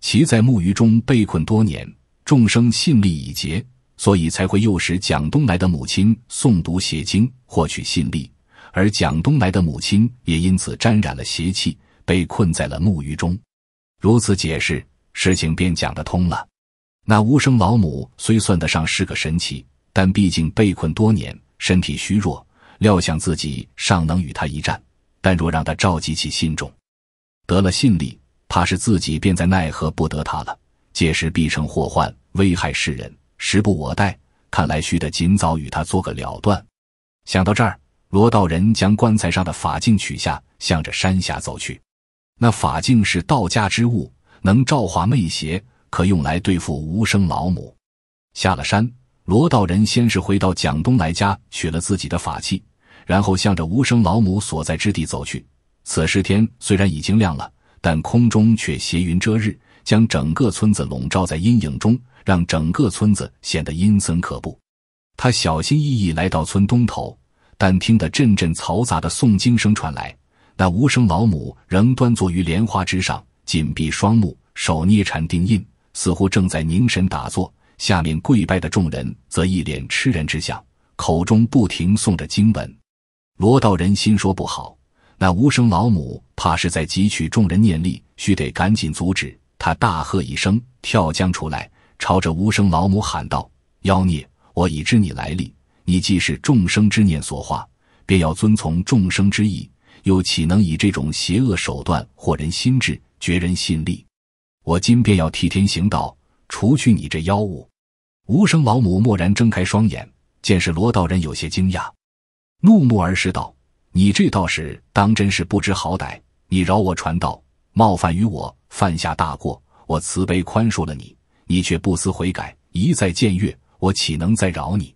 Speaker 1: 其在木鱼中被困多年，众生信力已竭，所以才会诱使蒋东来的母亲诵读邪经，获取信力。而蒋东来的母亲也因此沾染了邪气，被困在了木鱼中。如此解释，事情便讲得通了。那无声老母虽算得上是个神奇，但毕竟被困多年，身体虚弱。料想自己尚能与他一战，但若让他召集起信众，得了信力，怕是自己便再奈何不得他了。届时必成祸患，危害世人。时不我待，看来须得尽早与他做个了断。想到这儿，罗道人将棺材上的法镜取下，向着山下走去。那法镜是道家之物，能照化魅邪。可用来对付无声老母。下了山，罗道人先是回到蒋东来家取了自己的法器，然后向着无声老母所在之地走去。此时天虽然已经亮了，但空中却斜云遮日，将整个村子笼罩在阴影中，让整个村子显得阴森可怖。他小心翼翼来到村东头，但听得阵阵嘈杂的诵经声传来，那无声老母仍端坐于莲花之上，紧闭双目，手捏禅定印。似乎正在凝神打坐，下面跪拜的众人则一脸痴人之相，口中不停诵着经文。罗道人心说不好，那无声老母怕是在汲取众人念力，须得赶紧阻止。他大喝一声，跳江出来，朝着无声老母喊道：“妖孽！我已知你来历，你既是众生之念所化，便要遵从众生之意，又岂能以这种邪恶手段惑人心智、绝人心力？”我今便要替天行道，除去你这妖物！无声老母蓦然睁开双眼，见是罗道人，有些惊讶，怒目而视道：“你这道士当真是不知好歹！你扰我传道，冒犯于我，犯下大过，我慈悲宽恕了你，你却不思悔改，一再僭越，我岂能再饶你？”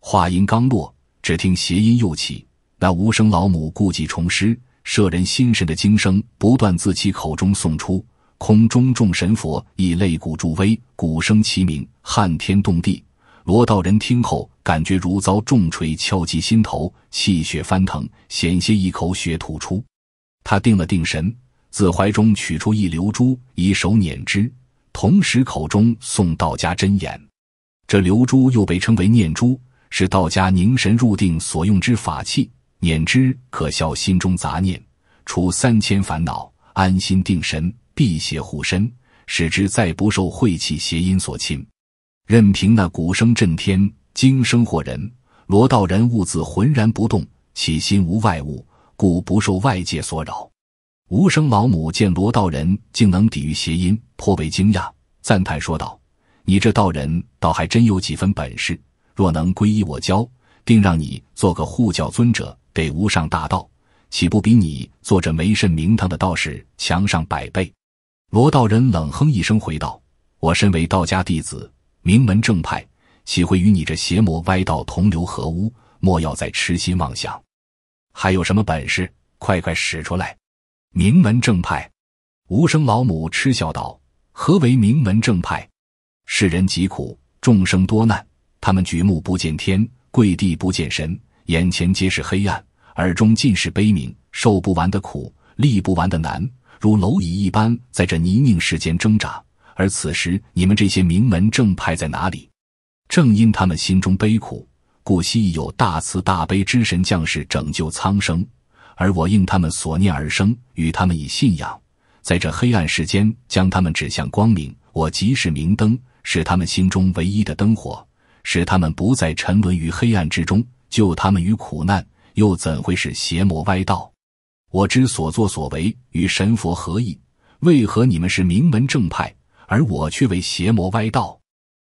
Speaker 1: 话音刚落，只听邪音又起，那无声老母故技重施，摄人心神的惊声不断自其口中送出。空中众神佛以肋骨助威，鼓声齐鸣，撼天动地。罗道人听后，感觉如遭重锤敲击心头，气血翻腾，险些一口血吐出。他定了定神，自怀中取出一流珠，以手捻之，同时口中诵道家真言。这流珠又被称为念珠，是道家凝神入定所用之法器，捻之可消心中杂念，除三千烦恼，安心定神。辟邪护身，使之再不受晦气邪音所侵。任凭那鼓声震天，惊声惑人，罗道人兀自浑然不动，其心无外物，故不受外界所扰。无声老母见罗道人竟能抵御邪音，颇为惊讶，赞叹说道：“你这道人倒还真有几分本事。若能皈依我教，定让你做个护教尊者，得无上大道，岂不比你做着没甚名堂的道士强上百倍？”罗道人冷哼一声，回道：“我身为道家弟子，名门正派，岂会与你这邪魔歪道同流合污？莫要再痴心妄想！还有什么本事，快快使出来！”名门正派，无声老母嗤笑道：“何为名门正派？世人疾苦，众生多难，他们举目不见天，跪地不见神，眼前皆是黑暗，耳中尽是悲鸣，受不完的苦，历不完的难。”如蝼蚁一般在这泥泞世间挣扎，而此时你们这些名门正派在哪里？正因他们心中悲苦，故已有大慈大悲之神降世拯救苍生。而我应他们所念而生，与他们以信仰，在这黑暗世间将他们指向光明。我即是明灯，是他们心中唯一的灯火，使他们不再沉沦于黑暗之中，救他们于苦难，又怎会是邪魔歪道？我之所作所为与神佛何异？为何你们是名门正派，而我却为邪魔歪道？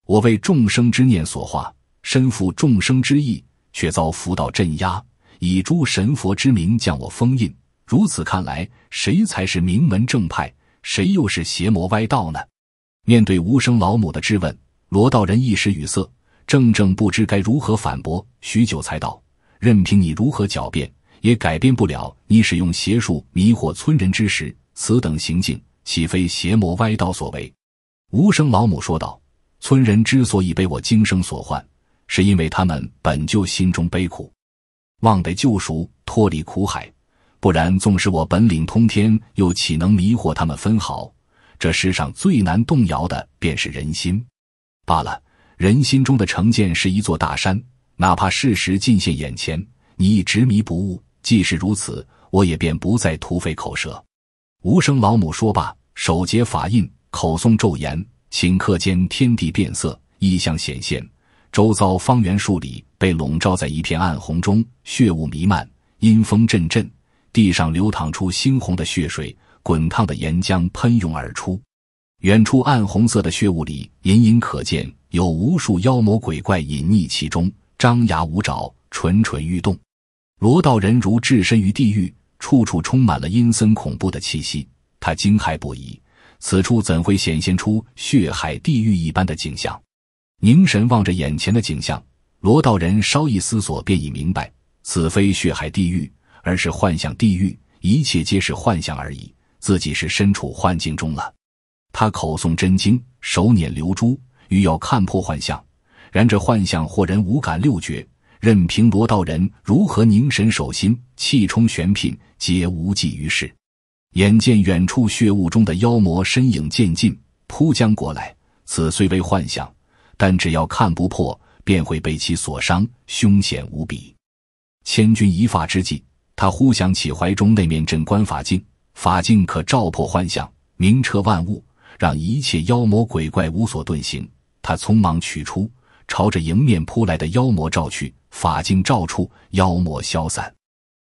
Speaker 1: 我为众生之念所化，身负众生之意，却遭佛道镇压，以诸神佛之名将我封印。如此看来，谁才是名门正派？谁又是邪魔歪道呢？面对无声老母的质问，罗道人一时语塞，怔怔不知该如何反驳。许久才道：“任凭你如何狡辩。”也改变不了你使用邪术迷惑村人之时，此等行径岂非邪魔歪道所为？无声老母说道：“村人之所以被我今生所患，是因为他们本就心中悲苦，望得救赎，脱离苦海。不然，纵使我本领通天，又岂能迷惑他们分毫？这世上最难动摇的便是人心。罢了，人心中的成见是一座大山，哪怕事实尽现眼前，你已执迷不悟。”即使如此，我也便不再徒费口舌。无声老母说罢，手结法印，口诵咒言，顷刻间天地变色，异象显现。周遭方圆数里被笼罩在一片暗红中，血雾弥漫，阴风阵阵，地上流淌出猩红的血水，滚烫的岩浆喷涌而出。远处暗红色的血雾里，隐隐可见有无数妖魔鬼怪隐匿其中，张牙舞爪，蠢蠢欲动。罗道人如置身于地狱，处处充满了阴森恐怖的气息。他惊骇不已，此处怎会显现出血海地狱一般的景象？凝神望着眼前的景象，罗道人稍一思索便已明白，此非血海地狱，而是幻想地狱，一切皆是幻想而已。自己是身处幻境中了。他口诵真经，手捻流珠，欲要看破幻象。然这幻象惑人五感六觉。任凭罗道人如何凝神守心，气冲玄牝，皆无济于事。眼见远处血雾中的妖魔身影渐近，扑将过来。此虽为幻象，但只要看不破，便会被其所伤，凶险无比。千钧一发之际，他忽想起怀中那面镇关法镜，法镜可照破幻象，明彻万物，让一切妖魔鬼怪无所遁形。他匆忙取出，朝着迎面扑来的妖魔照去。法镜照处，妖魔消散。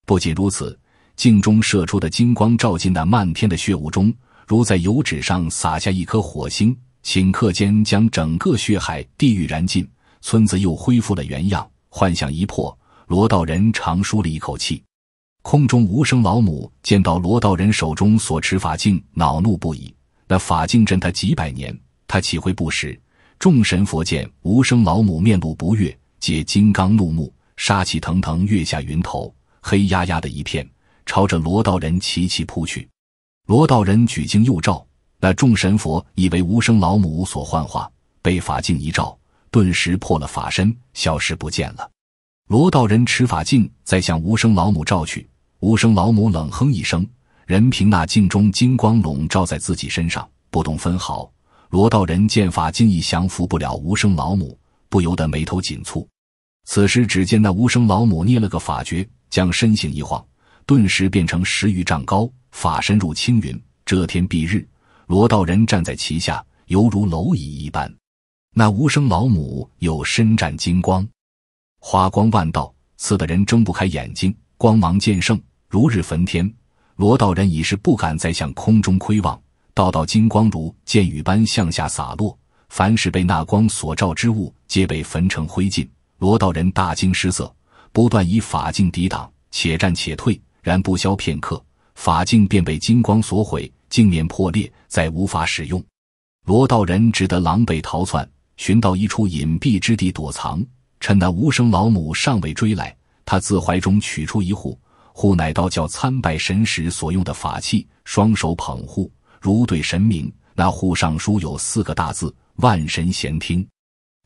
Speaker 1: 不仅如此，镜中射出的金光照进那漫天的血雾中，如在油纸上撒下一颗火星，顷刻间将整个血海地狱燃尽。村子又恢复了原样。幻想一破，罗道人长舒了一口气。空中无声老母见到罗道人手中所持法镜，恼怒不已。那法镜镇他几百年，他岂会不识？众神佛见无声老母面露不悦。借金刚怒目，杀气腾腾，跃下云头，黑压压的一片，朝着罗道人齐齐扑去。罗道人举镜又照，那众神佛以为无生老母所幻化，被法镜一照，顿时破了法身，消失不见了。罗道人持法镜再向无生老母照去，无生老母冷哼一声，任凭那镜中金光笼罩在自己身上，不动分毫。罗道人见法镜已降服不了无生老母，不由得眉头紧蹙。此时，只见那无声老母捏了个法诀，将身形一晃，顿时变成十余丈高，法身入青云，遮天蔽日。罗道人站在其下，犹如蝼蚁一般。那无声老母又身战金光，花光万道，刺的人睁不开眼睛。光芒渐盛，如日焚天。罗道人已是不敢再向空中窥望，道道金光如箭雨般向下洒落，凡是被那光所照之物，皆被焚成灰烬。罗道人大惊失色，不断以法镜抵挡，且战且退。然不消片刻，法镜便被金光所毁，镜面破裂，再无法使用。罗道人只得狼狈逃窜，寻到一处隐蔽之地躲藏。趁那无声老母尚未追来，他自怀中取出一护，护乃道教参拜神时所用的法器，双手捧护，如对神明。那护上书有四个大字：“万神贤听”。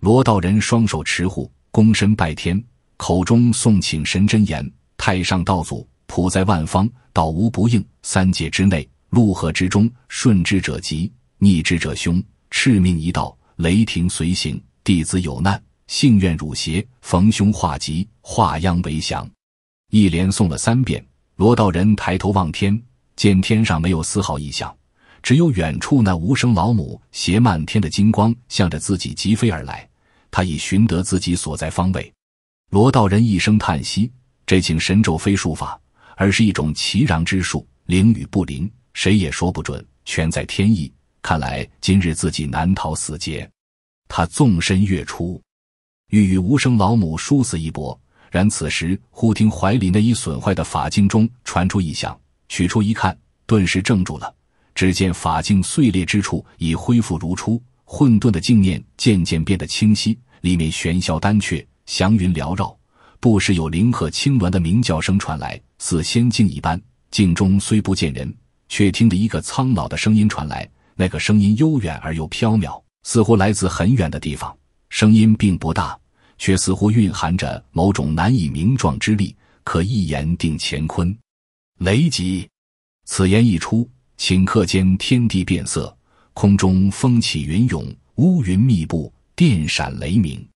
Speaker 1: 罗道人双手持护。躬身拜天，口中诵请神真言：“太上道祖，普在万方，道无不应。三界之内，陆河之中，顺之者吉，逆之者凶。赤命一道，雷霆随行。弟子有难，幸愿汝邪，逢凶化吉，化殃为祥。”一连诵了三遍，罗道人抬头望天，见天上没有丝毫异象，只有远处那无声老母携漫天的金光，向着自己疾飞而来。他已寻得自己所在方位，罗道人一声叹息：“这请神咒非术法，而是一种奇壤之术，灵与不灵，谁也说不准，全在天意。看来今日自己难逃死劫。”他纵身跃出，欲与无声老母殊死一搏。然此时忽听怀里那已损坏的法镜中传出异响，取出一看，顿时怔住了。只见法镜碎裂之处已恢复如初，混沌的镜面渐渐变得清晰。里面喧嚣丹阙，祥云缭绕，不时有灵鹤青鸾的鸣叫声传来，似仙境一般。镜中虽不见人，却听得一个苍老的声音传来。那个声音悠远而又飘渺，似乎来自很远的地方。声音并不大，却似乎蕴含着某种难以名状之力，可一言定乾坤。雷吉，此言一出，顷刻间天地变色，空中风起云涌，乌云密布。电闪雷鸣，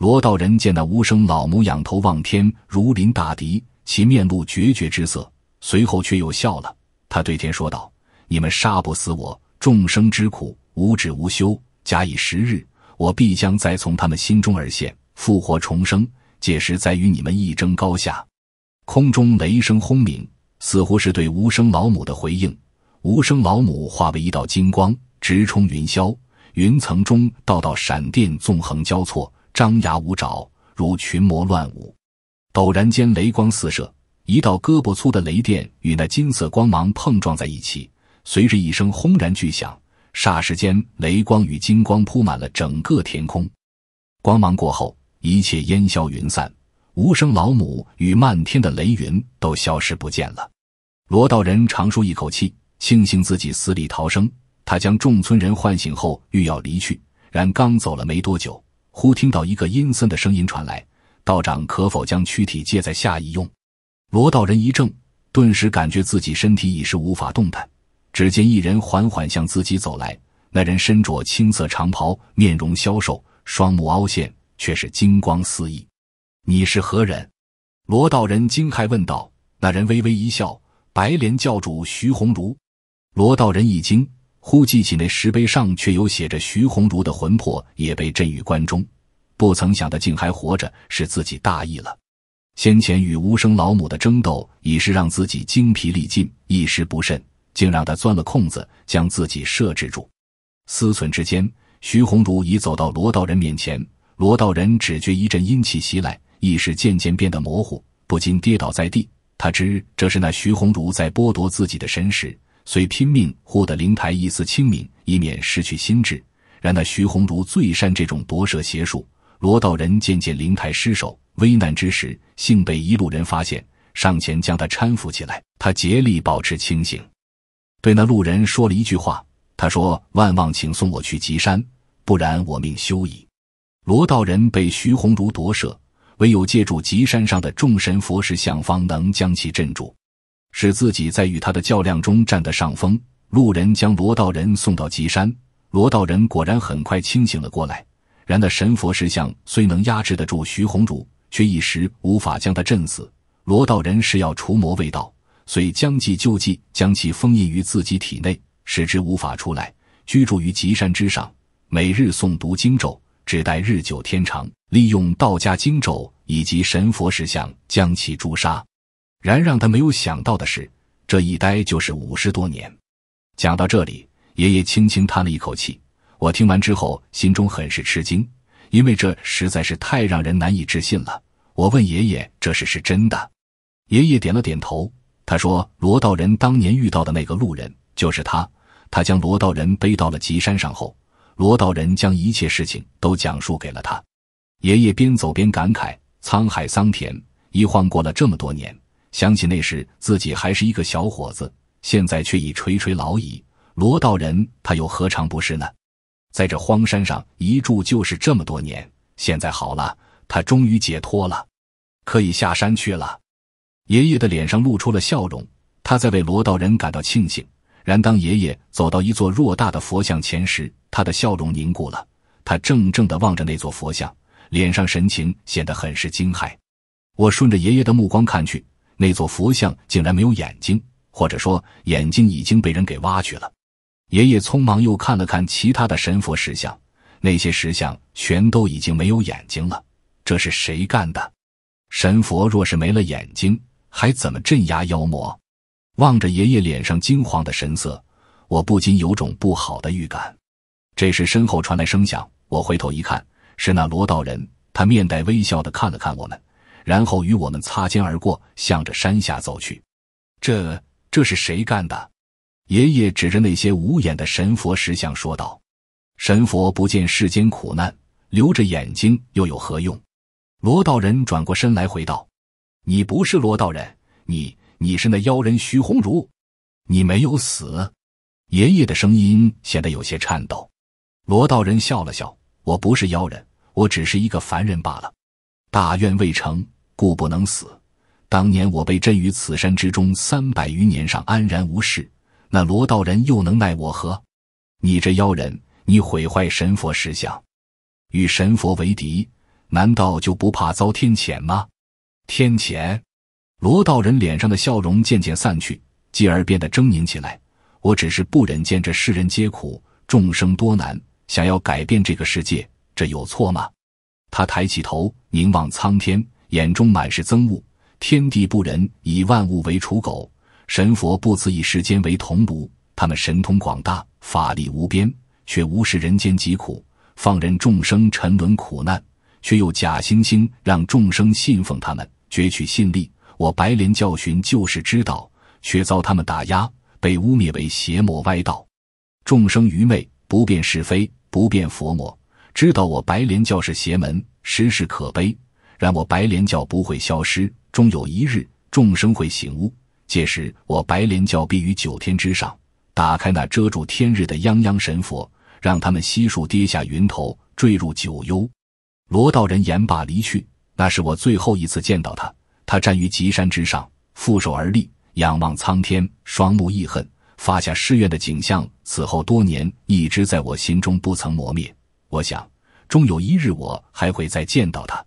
Speaker 1: 罗道人见那无声老母仰头望天，如临大敌，其面露决绝之色。随后却又笑了，他对天说道：“你们杀不死我，众生之苦无止无休，假以时日，我必将再从他们心中而现，复活重生，届时再与你们一争高下。”空中雷声轰鸣，似乎是对无声老母的回应。无声老母化为一道金光，直冲云霄。云层中，道道闪电纵横交错，张牙舞爪，如群魔乱舞。陡然间，雷光四射，一道胳膊粗的雷电与那金色光芒碰撞在一起，随着一声轰然巨响，霎时间，雷光与金光铺满了整个天空。光芒过后，一切烟消云散，无声老母与漫天的雷云都消失不见了。罗道人长舒一口气，庆幸自己死里逃生。他将众村人唤醒后，欲要离去，然刚走了没多久，忽听到一个阴森的声音传来：“道长，可否将躯体借在下一用？”罗道人一怔，顿时感觉自己身体已是无法动弹。只见一人缓缓向自己走来，那人身着青色长袍，面容消瘦，双目凹陷，却是金光四溢。“你是何人？”罗道人惊骇问道。那人微微一笑：“白莲教主徐鸿儒。”罗道人一惊。忽记起那石碑上却有写着徐鸿儒的魂魄也被镇于关中，不曾想他竟还活着，是自己大意了。先前与无声老母的争斗已是让自己精疲力尽，一时不慎，竟让他钻了空子，将自己设置住。思忖之间，徐鸿儒已走到罗道人面前，罗道人只觉一阵阴气袭来，意识渐渐变得模糊，不禁跌倒在地。他知这是那徐鸿儒在剥夺自己的神识。虽拼命护得灵台一丝清明，以免失去心智。然那徐鸿儒最善这种夺舍邪术，罗道人渐渐灵台失守。危难之时，幸被一路人发现，上前将他搀扶起来。他竭力保持清醒，对那路人说了一句话。他说：“万望请送我去吉山，不然我命休矣。”罗道人被徐鸿儒夺舍，唯有借助吉山上的众神佛石像方能将其镇住。使自己在与他的较量中占得上风。路人将罗道人送到极山，罗道人果然很快清醒了过来。然那神佛石像虽能压制得住徐宏儒，却一时无法将他震死。罗道人是要除魔卫道，遂将计就计，将其封印于自己体内，使之无法出来，居住于极山之上，每日诵读经咒，只待日久天长，利用道家经咒以及神佛石像将其诛杀。然让他没有想到的是，这一待就是五十多年。讲到这里，爷爷轻轻叹了一口气。我听完之后，心中很是吃惊，因为这实在是太让人难以置信了。我问爷爷这事是真的，爷爷点了点头。他说：“罗道人当年遇到的那个路人就是他，他将罗道人背到了吉山上后，罗道人将一切事情都讲述给了他。”爷爷边走边感慨：“沧海桑田，一晃过了这么多年。”想起那时自己还是一个小伙子，现在却已垂垂老矣。罗道人他又何尝不是呢？在这荒山上一住就是这么多年，现在好了，他终于解脱了，可以下山去了。爷爷的脸上露出了笑容，他在为罗道人感到庆幸。然当爷爷走到一座偌大的佛像前时，他的笑容凝固了，他怔怔的望着那座佛像，脸上神情显得很是惊骇。我顺着爷爷的目光看去。那座佛像竟然没有眼睛，或者说眼睛已经被人给挖去了。爷爷匆忙又看了看其他的神佛石像，那些石像全都已经没有眼睛了。这是谁干的？神佛若是没了眼睛，还怎么镇压妖魔？望着爷爷脸上惊慌的神色，我不禁有种不好的预感。这时身后传来声响，我回头一看，是那罗道人。他面带微笑的看了看我们。然后与我们擦肩而过，向着山下走去。这这是谁干的？爷爷指着那些无眼的神佛石像说道：“神佛不见世间苦难，留着眼睛又有何用？”罗道人转过身来回道：“你不是罗道人，你你是那妖人徐红茹，你没有死。”爷爷的声音显得有些颤抖。罗道人笑了笑：“我不是妖人，我只是一个凡人罢了。大愿未成。”故不能死。当年我被镇于此山之中三百余年，上安然无事。那罗道人又能奈我何？你这妖人，你毁坏神佛石像，与神佛为敌，难道就不怕遭天谴吗？天谴！罗道人脸上的笑容渐渐散去，继而变得狰狞起来。我只是不忍见这世人皆苦，众生多难，想要改变这个世界，这有错吗？他抬起头，凝望苍天。眼中满是憎恶，天地不仁，以万物为刍狗；神佛不辞以世间为屠炉。他们神通广大，法力无边，却无视人间疾苦，放任众生沉沦苦难，却又假惺惺让众生信奉他们，攫取信力。我白莲教群就是知道，却遭他们打压，被污蔑为邪魔歪道。众生愚昧，不辨是非，不辨佛魔，知道我白莲教是邪门，实是可悲。让我白莲教不会消失，终有一日众生会醒悟，届时我白莲教必于九天之上打开那遮住天日的泱泱神佛，让他们悉数跌下云头，坠入九幽。罗道人言罢离去，那是我最后一次见到他。他站于极山之上，负手而立，仰望苍天，双目异恨，发下誓愿的景象，此后多年一直在我心中不曾磨灭。我想，终有一日我还会再见到他。